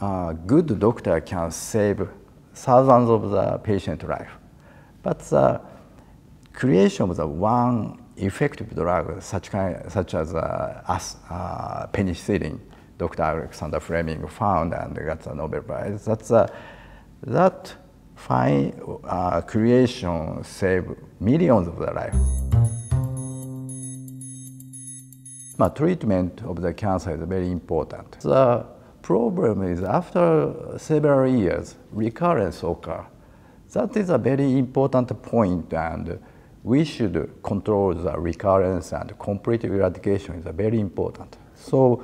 A good doctor can save thousands of the patient life. But the uh, creation of the one effective drug, such, kind, such as uh, uh, penicillin, Dr. Alexander Fleming found and got the Nobel Prize, that's, uh, that fine uh, creation saved millions of the life. treatment of the cancer is very important. The problem is after several years, recurrence occur. That is a very important point and we should control the recurrence and complete eradication is very important. So,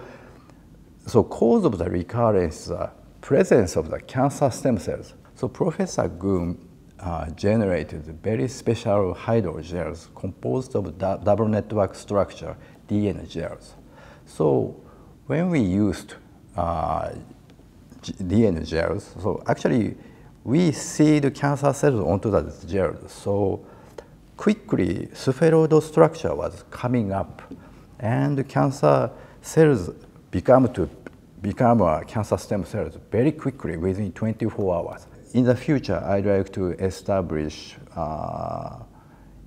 so cause of the recurrence the presence of the cancer stem cells. So Professor Goom uh, generated very special hydrogels composed of double network structure, DNA gels. So when we used uh, DNA gels. So actually, we seed cancer cells onto that gel. So quickly, spheroid structure was coming up, and cancer cells become to become a uh, cancer stem cells very quickly within 24 hours. In the future, I'd like to establish uh,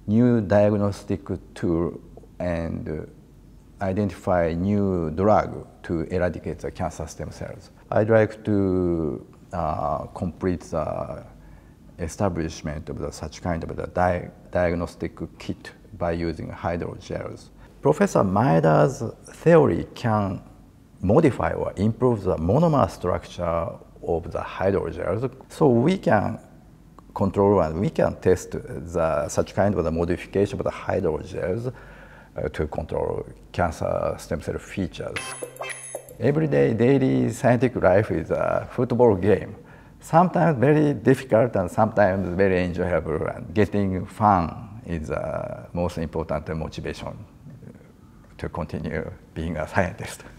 new diagnostic tool and identify new drug to eradicate the cancer stem cells. I'd like to uh, complete the establishment of the, such kind of the di diagnostic kit by using hydrogels. Professor Maeda's theory can modify or improve the monomer structure of the hydrogels so we can control and we can test the, such kind of the modification of the hydrogels uh, to control cancer stem cell features everyday daily scientific life is a football game. Sometimes very difficult and sometimes very enjoyable and getting fun is the uh, most important motivation to continue being a scientist.